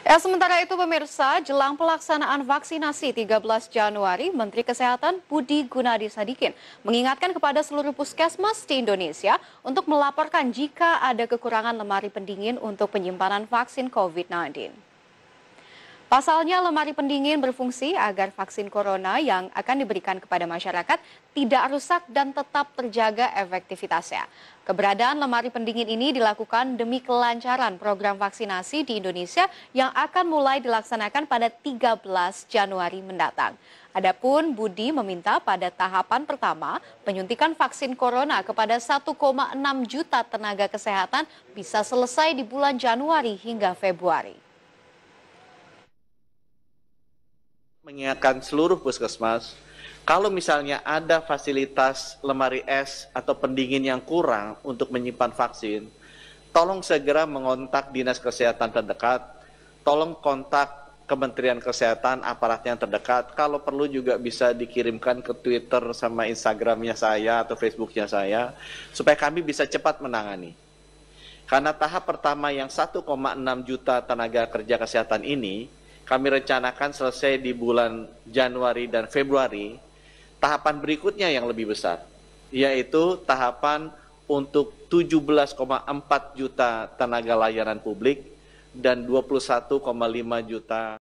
Ya, sementara itu pemirsa, jelang pelaksanaan vaksinasi 13 Januari, Menteri Kesehatan Budi Gunadi Sadikin mengingatkan kepada seluruh puskesmas di Indonesia untuk melaporkan jika ada kekurangan lemari pendingin untuk penyimpanan vaksin COVID-19. Pasalnya, lemari pendingin berfungsi agar vaksin corona yang akan diberikan kepada masyarakat tidak rusak dan tetap terjaga efektivitasnya. Keberadaan lemari pendingin ini dilakukan demi kelancaran program vaksinasi di Indonesia yang akan mulai dilaksanakan pada 13 Januari mendatang. Adapun Budi meminta pada tahapan pertama penyuntikan vaksin corona kepada 1,6 juta tenaga kesehatan bisa selesai di bulan Januari hingga Februari. mengingatkan seluruh puskesmas, kalau misalnya ada fasilitas lemari es atau pendingin yang kurang untuk menyimpan vaksin, tolong segera mengontak dinas kesehatan terdekat, tolong kontak Kementerian Kesehatan aparatnya yang terdekat. Kalau perlu juga bisa dikirimkan ke Twitter sama Instagramnya saya atau Facebooknya saya supaya kami bisa cepat menangani. Karena tahap pertama yang 1,6 juta tenaga kerja kesehatan ini kami rencanakan selesai di bulan Januari dan Februari. Tahapan berikutnya yang lebih besar, yaitu tahapan untuk 17,4 juta tenaga layanan publik dan 21,5 juta